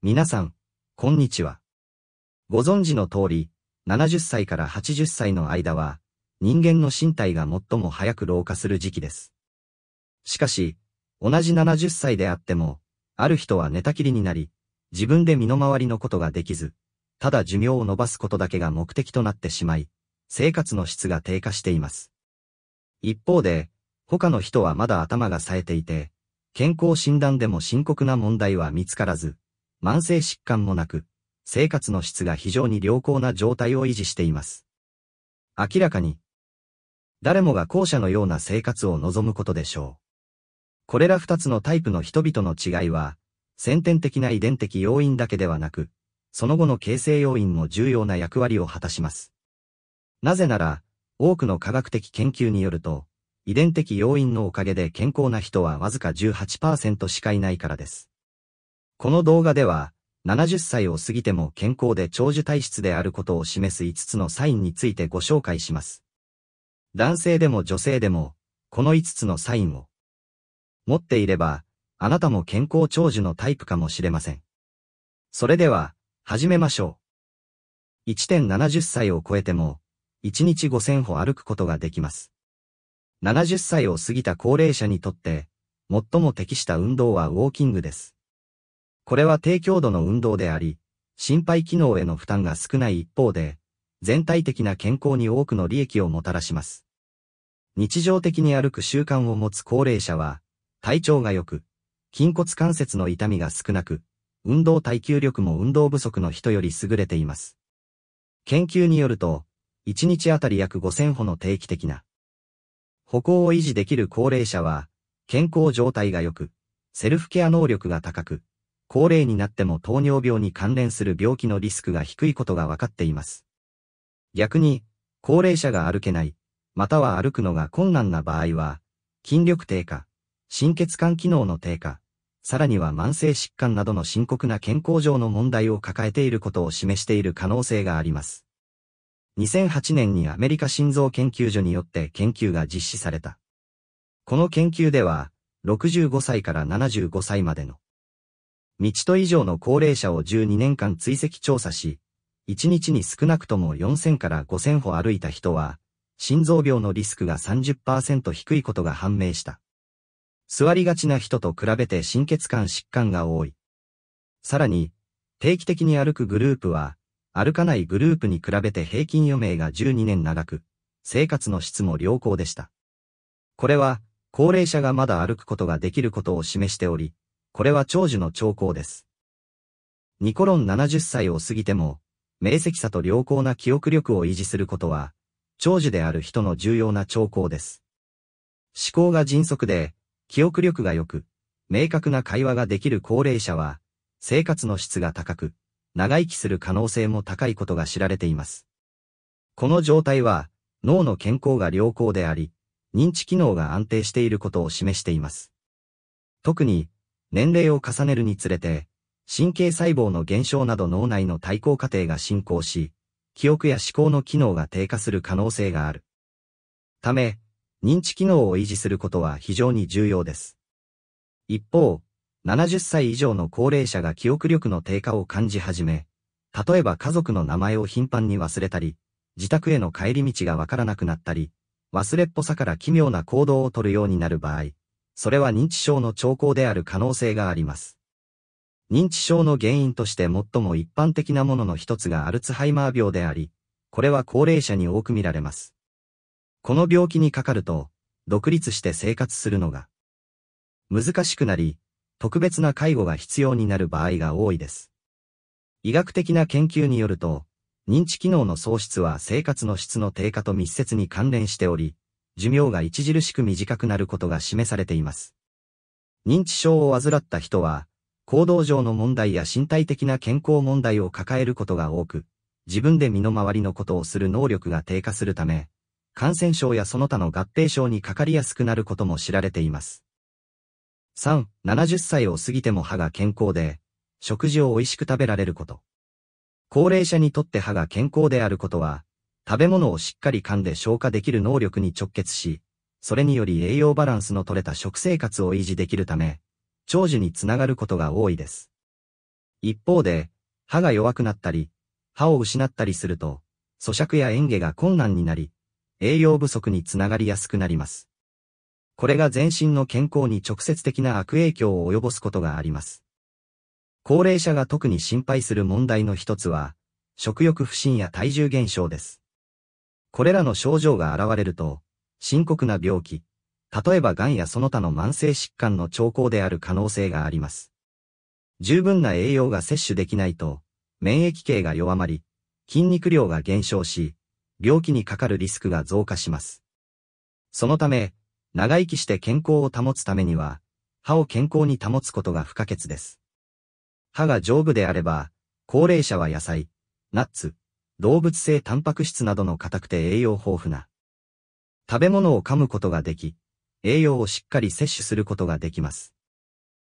皆さん、こんにちは。ご存知の通り、70歳から80歳の間は、人間の身体が最も早く老化する時期です。しかし、同じ70歳であっても、ある人は寝たきりになり、自分で身の回りのことができず、ただ寿命を伸ばすことだけが目的となってしまい、生活の質が低下しています。一方で、他の人はまだ頭が冴えていて、健康診断でも深刻な問題は見つからず、慢性疾患もなく、生活の質が非常に良好な状態を維持しています。明らかに、誰もが後者のような生活を望むことでしょう。これら二つのタイプの人々の違いは、先天的な遺伝的要因だけではなく、その後の形成要因も重要な役割を果たします。なぜなら、多くの科学的研究によると、遺伝的要因のおかげで健康な人はわずか18%しかいないからです。この動画では、70歳を過ぎても健康で長寿体質であることを示す5つのサインについてご紹介します。男性でも女性でも、この5つのサインを持っていれば、あなたも健康長寿のタイプかもしれません。それでは、始めましょう。1.70歳を超えても、1日5000歩歩くことができます。70歳を過ぎた高齢者にとって、最も適した運動はウォーキングです。これは低強度の運動であり、心肺機能への負担が少ない一方で、全体的な健康に多くの利益をもたらします。日常的に歩く習慣を持つ高齢者は、体調が良く、筋骨関節の痛みが少なく、運動耐久力も運動不足の人より優れています。研究によると、1日あたり約5000歩の定期的な、歩行を維持できる高齢者は、健康状態が良く、セルフケア能力が高く、高齢になっても糖尿病に関連する病気のリスクが低いことが分かっています。逆に、高齢者が歩けない、または歩くのが困難な場合は、筋力低下、心血管機能の低下、さらには慢性疾患などの深刻な健康上の問題を抱えていることを示している可能性があります。2008年にアメリカ心臓研究所によって研究が実施された。この研究では、65歳から75歳までの道と以上の高齢者を12年間追跡調査し、1日に少なくとも4000から5000歩歩いた人は、心臓病のリスクが30%低いことが判明した。座りがちな人と比べて心血管疾患が多い。さらに、定期的に歩くグループは、歩かないグループに比べて平均余命が12年長く、生活の質も良好でした。これは、高齢者がまだ歩くことができることを示しており、これは長寿の兆候です。ニコロン70歳を過ぎても、明晰さと良好な記憶力を維持することは、長寿である人の重要な兆候です。思考が迅速で、記憶力が良く、明確な会話ができる高齢者は、生活の質が高く、長生きする可能性も高いことが知られています。この状態は、脳の健康が良好であり、認知機能が安定していることを示しています。特に、年齢を重ねるにつれて、神経細胞の減少など脳内の対抗過程が進行し、記憶や思考の機能が低下する可能性がある。ため、認知機能を維持することは非常に重要です。一方、70歳以上の高齢者が記憶力の低下を感じ始め、例えば家族の名前を頻繁に忘れたり、自宅への帰り道がわからなくなったり、忘れっぽさから奇妙な行動をとるようになる場合、それは認知症の兆候である可能性があります。認知症の原因として最も一般的なものの一つがアルツハイマー病であり、これは高齢者に多く見られます。この病気にかかると、独立して生活するのが難しくなり、特別な介護が必要になる場合が多いです。医学的な研究によると、認知機能の喪失は生活の質の低下と密接に関連しており、寿命が著しく短くなることが示されています。認知症を患った人は、行動上の問題や身体的な健康問題を抱えることが多く、自分で身の回りのことをする能力が低下するため、感染症やその他の合併症にかかりやすくなることも知られています。3、70歳を過ぎても歯が健康で、食事を美味しく食べられること。高齢者にとって歯が健康であることは、食べ物をしっかり噛んで消化できる能力に直結し、それにより栄養バランスの取れた食生活を維持できるため、長寿につながることが多いです。一方で、歯が弱くなったり、歯を失ったりすると、咀嚼や嚥下が困難になり、栄養不足につながりやすくなります。これが全身の健康に直接的な悪影響を及ぼすことがあります。高齢者が特に心配する問題の一つは、食欲不振や体重減少です。これらの症状が現れると、深刻な病気、例えば癌やその他の慢性疾患の兆候である可能性があります。十分な栄養が摂取できないと、免疫系が弱まり、筋肉量が減少し、病気にかかるリスクが増加します。そのため、長生きして健康を保つためには、歯を健康に保つことが不可欠です。歯が丈夫であれば、高齢者は野菜、ナッツ、動物性タンパク質などの硬くて栄養豊富な食べ物を噛むことができ、栄養をしっかり摂取することができます。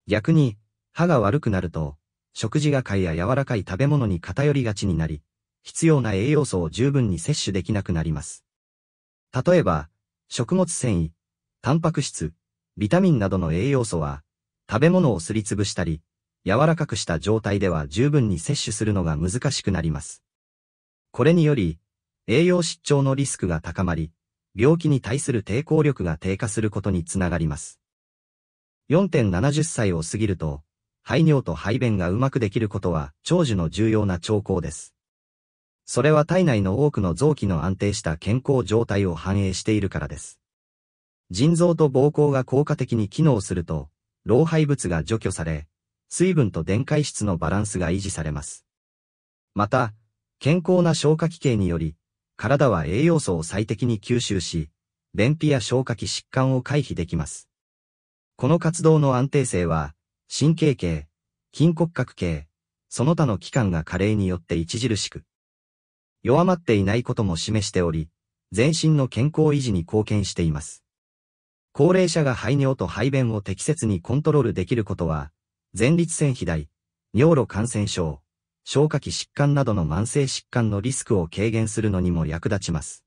逆に、歯が悪くなると、食事がいや柔らかい食べ物に偏りがちになり、必要な栄養素を十分に摂取できなくなります。例えば、食物繊維、タンパク質、ビタミンなどの栄養素は、食べ物をすりつぶしたり、柔らかくした状態では十分に摂取するのが難しくなります。これにより、栄養失調のリスクが高まり、病気に対する抵抗力が低下することにつながります。4.70歳を過ぎると、排尿と排便がうまくできることは長寿の重要な兆候です。それは体内の多くの臓器の安定した健康状態を反映しているからです。腎臓と膀胱が効果的に機能すると、老廃物が除去され、水分と電解質のバランスが維持されます。また、健康な消化器系により、体は栄養素を最適に吸収し、便秘や消化器疾患を回避できます。この活動の安定性は、神経系、筋骨格系、その他の器官が加齢によって著しく、弱まっていないことも示しており、全身の健康維持に貢献しています。高齢者が排尿と排便を適切にコントロールできることは、前立腺肥大、尿路感染症、消化器疾患などの慢性疾患のリスクを軽減するのにも役立ちます。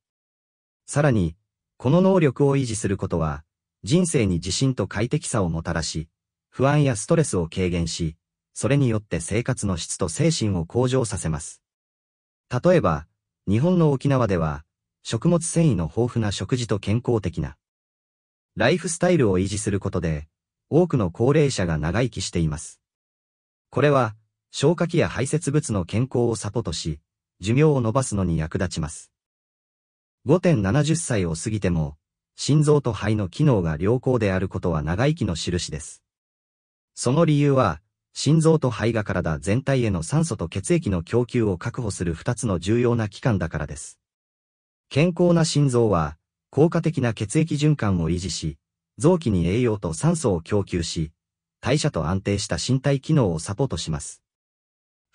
さらに、この能力を維持することは、人生に自信と快適さをもたらし、不安やストレスを軽減し、それによって生活の質と精神を向上させます。例えば、日本の沖縄では、食物繊維の豊富な食事と健康的な、ライフスタイルを維持することで、多くの高齢者が長生きしています。これは、消化器や排泄物の健康をサポートし、寿命を伸ばすのに役立ちます。5.70歳を過ぎても、心臓と肺の機能が良好であることは長生きの印です。その理由は、心臓と肺が体全体への酸素と血液の供給を確保する2つの重要な器官だからです。健康な心臓は、効果的な血液循環を維持し、臓器に栄養と酸素を供給し、代謝と安定した身体機能をサポートします。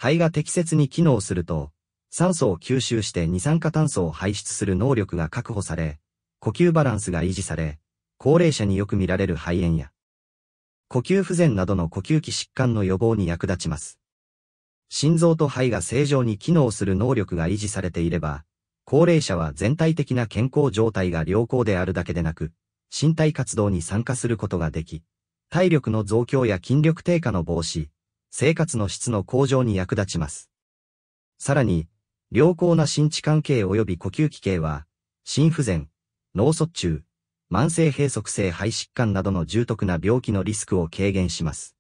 肺が適切に機能すると、酸素を吸収して二酸化炭素を排出する能力が確保され、呼吸バランスが維持され、高齢者によく見られる肺炎や、呼吸不全などの呼吸器疾患の予防に役立ちます。心臓と肺が正常に機能する能力が維持されていれば、高齢者は全体的な健康状態が良好であるだけでなく、身体活動に参加することができ、体力の増強や筋力低下の防止、生活の質の向上に役立ちます。さらに、良好な心地関係及び呼吸器系は、心不全、脳卒中、慢性閉塞性肺疾患などの重篤な病気のリスクを軽減します。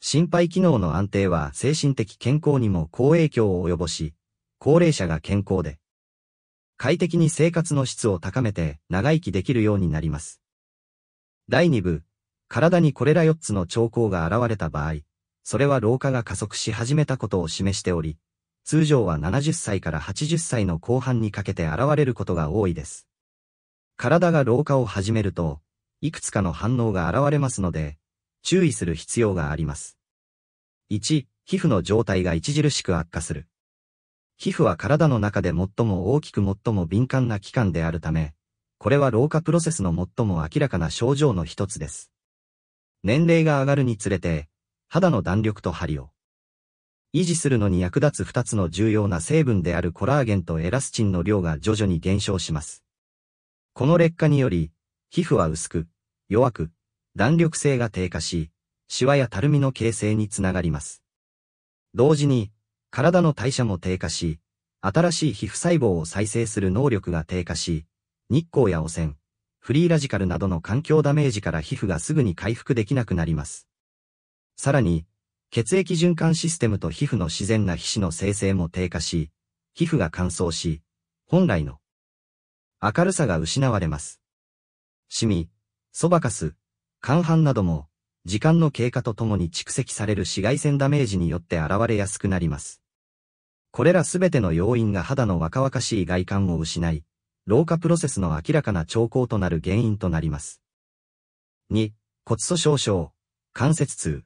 心肺機能の安定は精神的健康にも好影響を及ぼし、高齢者が健康で、快適に生活の質を高めて長生きできるようになります。第2部、体にこれら4つの兆候が現れた場合、それは老化が加速し始めたことを示しており、通常は70歳から80歳の後半にかけて現れることが多いです。体が老化を始めると、いくつかの反応が現れますので、注意する必要があります。1、皮膚の状態が著しく悪化する。皮膚は体の中で最も大きく最も敏感な器官であるため、これは老化プロセスの最も明らかな症状の一つです。年齢が上がるにつれて、肌の弾力と張りを維持するのに役立つ2つの重要な成分であるコラーゲンとエラスチンの量が徐々に減少します。この劣化により、皮膚は薄く、弱く、弾力性が低下し、シワやたるみの形成につながります。同時に、体の代謝も低下し、新しい皮膚細胞を再生する能力が低下し、日光や汚染、フリーラジカルなどの環境ダメージから皮膚がすぐに回復できなくなります。さらに、血液循環システムと皮膚の自然な皮脂の生成も低下し、皮膚が乾燥し、本来の明るさが失われます。シミ、そばかす、乾斑なども、時間の経過とともに蓄積される紫外線ダメージによって現れやすくなります。これらすべての要因が肌の若々しい外観を失い、老化プロセスの明らかな兆候となる原因となります。2、骨粗鬆症、関節痛。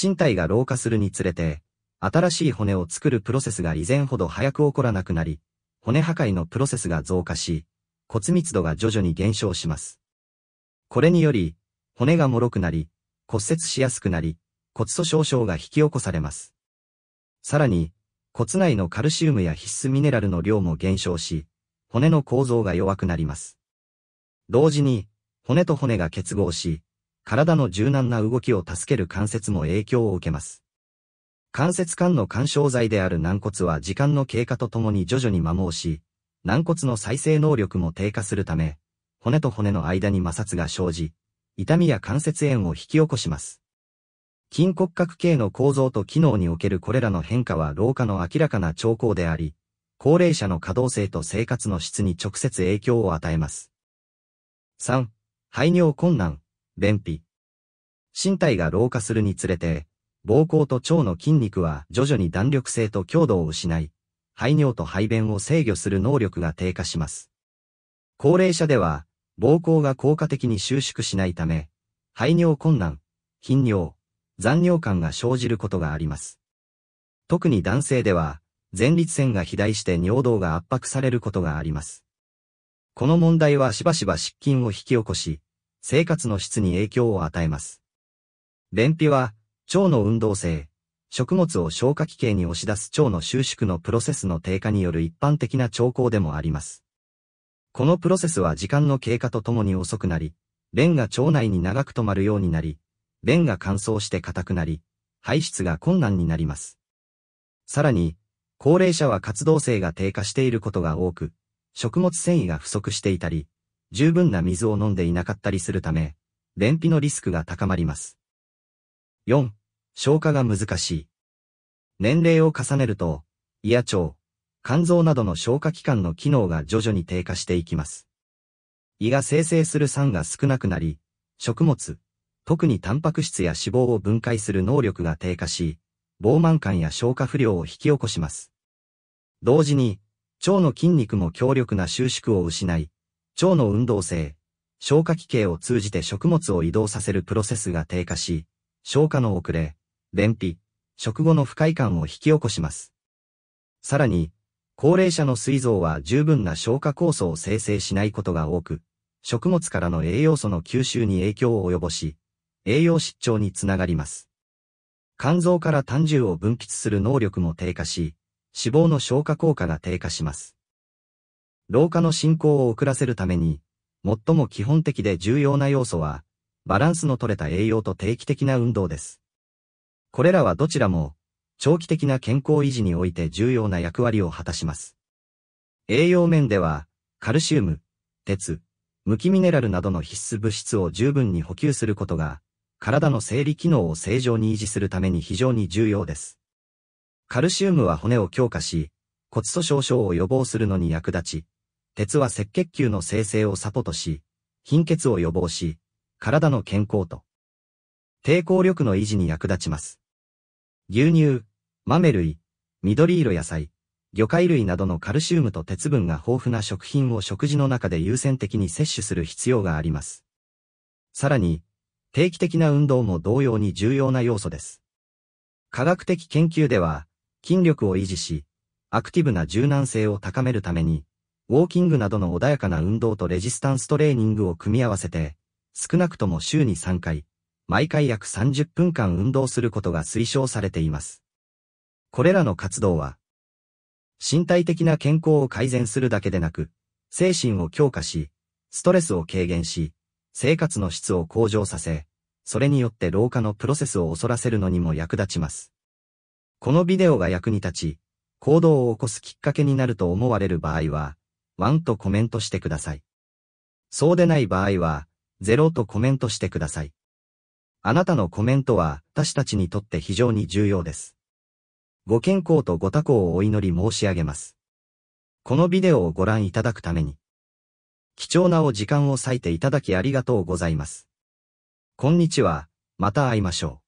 身体が老化するにつれて、新しい骨を作るプロセスが以前ほど早く起こらなくなり、骨破壊のプロセスが増加し、骨密度が徐々に減少します。これにより、骨が脆くなり、骨折しやすくなり、骨粗鬆症が引き起こされます。さらに、骨内のカルシウムや必須ミネラルの量も減少し、骨の構造が弱くなります。同時に、骨と骨が結合し、体の柔軟な動きを助ける関節も影響を受けます。関節間の干渉剤である軟骨は時間の経過とともに徐々に摩耗し、軟骨の再生能力も低下するため、骨と骨の間に摩擦が生じ、痛みや関節炎を引き起こします。筋骨格系の構造と機能におけるこれらの変化は老化の明らかな兆候であり、高齢者の可動性と生活の質に直接影響を与えます。3. 排尿困難。便秘。身体が老化するにつれて、膀胱と腸の筋肉は徐々に弾力性と強度を失い、排尿と排便を制御する能力が低下します。高齢者では、膀胱が効果的に収縮しないため、排尿困難、頻尿、残尿感が生じることがあります。特に男性では、前立腺が肥大して尿道が圧迫されることがあります。この問題はしばしば失禁を引き起こし、生活の質に影響を与えます。便秘は、腸の運動性、食物を消化器系に押し出す腸の収縮のプロセスの低下による一般的な兆候でもあります。このプロセスは時間の経過とともに遅くなり、便が腸内に長く止まるようになり、便が乾燥して硬くなり、排出が困難になります。さらに、高齢者は活動性が低下していることが多く、食物繊維が不足していたり、十分な水を飲んでいなかったりするため、便秘のリスクが高まります。4、消化が難しい。年齢を重ねると、胃や腸、肝臓などの消化器官の機能が徐々に低下していきます。胃が生成する酸が少なくなり、食物、特にタンパク質や脂肪を分解する能力が低下し、膨慢感や消化不良を引き起こします。同時に、腸の筋肉も強力な収縮を失い、腸の運動性、消化器系を通じて食物を移動させるプロセスが低下し、消化の遅れ、便秘、食後の不快感を引き起こします。さらに、高齢者の膵臓は十分な消化酵素を生成しないことが多く、食物からの栄養素の吸収に影響を及ぼし、栄養失調につながります。肝臓から胆汁を分泌する能力も低下し、脂肪の消化効果が低下します。老化の進行を遅らせるために、最も基本的で重要な要素は、バランスの取れた栄養と定期的な運動です。これらはどちらも、長期的な健康維持において重要な役割を果たします。栄養面では、カルシウム、鉄、無機ミネラルなどの必須物質を十分に補給することが、体の生理機能を正常に維持するために非常に重要です。カルシウムは骨を強化し、骨粗鬆症を予防するのに役立ち、鉄は赤血球の生成をサポートし、貧血を予防し、体の健康と、抵抗力の維持に役立ちます。牛乳、豆類、緑色野菜、魚介類などのカルシウムと鉄分が豊富な食品を食事の中で優先的に摂取する必要があります。さらに、定期的な運動も同様に重要な要素です。科学的研究では、筋力を維持し、アクティブな柔軟性を高めるために、ウォーキングなどの穏やかな運動とレジスタンストレーニングを組み合わせて、少なくとも週に3回、毎回約30分間運動することが推奨されています。これらの活動は、身体的な健康を改善するだけでなく、精神を強化し、ストレスを軽減し、生活の質を向上させ、それによって老化のプロセスを恐らせるのにも役立ちます。このビデオが役に立ち、行動を起こすきっかけになると思われる場合は、1とコメントしてください。そうでない場合は、0とコメントしてください。あなたのコメントは私たちにとって非常に重要です。ご健康とご多幸をお祈り申し上げます。このビデオをご覧いただくために、貴重なお時間を割いていただきありがとうございます。こんにちは、また会いましょう。